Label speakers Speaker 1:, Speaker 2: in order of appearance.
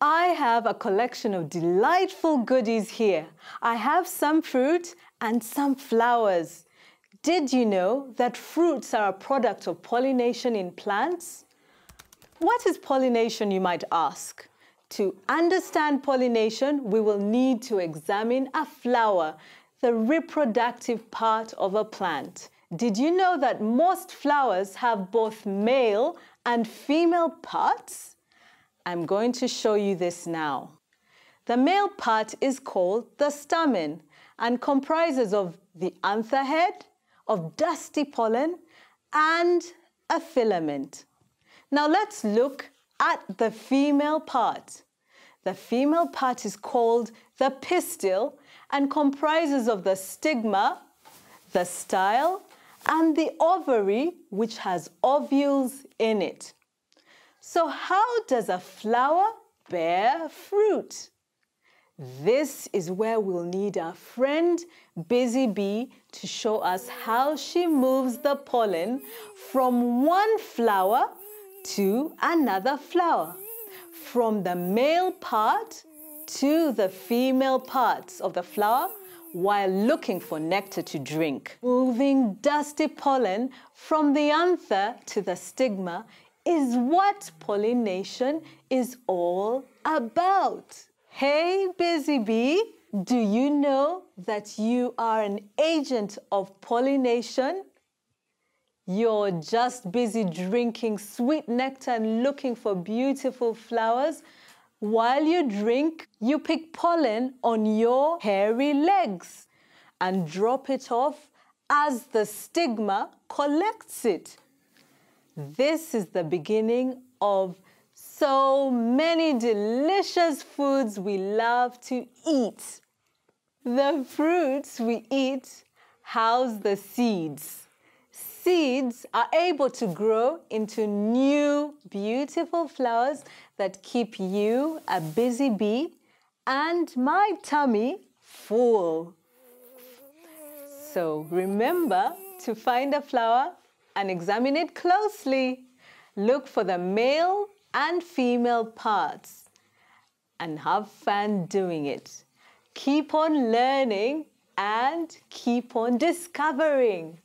Speaker 1: I have a collection of delightful goodies here. I have some fruit and some flowers. Did you know that fruits are a product of pollination in plants? What is pollination, you might ask? To understand pollination, we will need to examine a flower, the reproductive part of a plant. Did you know that most flowers have both male and female parts? I'm going to show you this now. The male part is called the stamen and comprises of the anther head, of dusty pollen, and a filament. Now let's look at the female part. The female part is called the pistil and comprises of the stigma, the style, and the ovary, which has ovules in it. So how does a flower bear fruit? This is where we'll need our friend Busy Bee to show us how she moves the pollen from one flower to another flower, from the male part to the female parts of the flower while looking for nectar to drink. Moving dusty pollen from the anther to the stigma is what pollination is all about. Hey, busy bee, do you know that you are an agent of pollination? You're just busy drinking sweet nectar and looking for beautiful flowers. While you drink, you pick pollen on your hairy legs and drop it off as the stigma collects it. This is the beginning of so many delicious foods we love to eat. The fruits we eat house the seeds. Seeds are able to grow into new beautiful flowers that keep you, a busy bee, and my tummy full. So remember to find a flower and examine it closely. Look for the male and female parts and have fun doing it. Keep on learning and keep on discovering.